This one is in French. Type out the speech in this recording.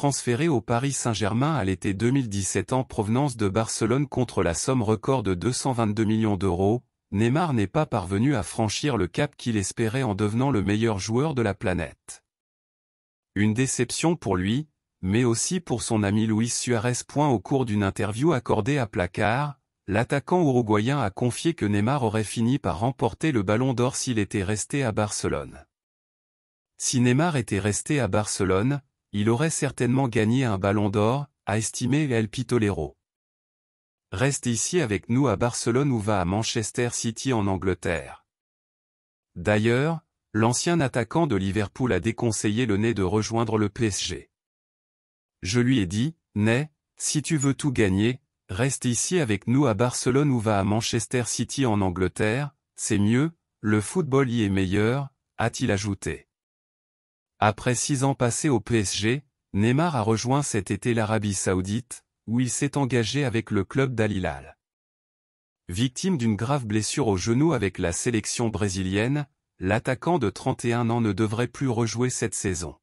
transféré au Paris Saint-Germain à l'été 2017 en provenance de Barcelone contre la somme record de 222 millions d'euros, Neymar n'est pas parvenu à franchir le cap qu'il espérait en devenant le meilleur joueur de la planète. Une déception pour lui, mais aussi pour son ami Luis Suarez. Au cours d'une interview accordée à Placard, l'attaquant uruguayen a confié que Neymar aurait fini par remporter le ballon d'or s'il était resté à Barcelone. Si Neymar était resté à Barcelone, il aurait certainement gagné un ballon d'or, a estimé El Pitolero. Reste ici avec nous à Barcelone ou va à Manchester City en Angleterre. D'ailleurs, l'ancien attaquant de Liverpool a déconseillé le nez de rejoindre le PSG. Je lui ai dit, Ney, si tu veux tout gagner, reste ici avec nous à Barcelone ou va à Manchester City en Angleterre, c'est mieux, le football y est meilleur, a-t-il ajouté. Après six ans passés au PSG, Neymar a rejoint cet été l'Arabie Saoudite, où il s'est engagé avec le club dal Victime d'une grave blessure au genou avec la sélection brésilienne, l'attaquant de 31 ans ne devrait plus rejouer cette saison.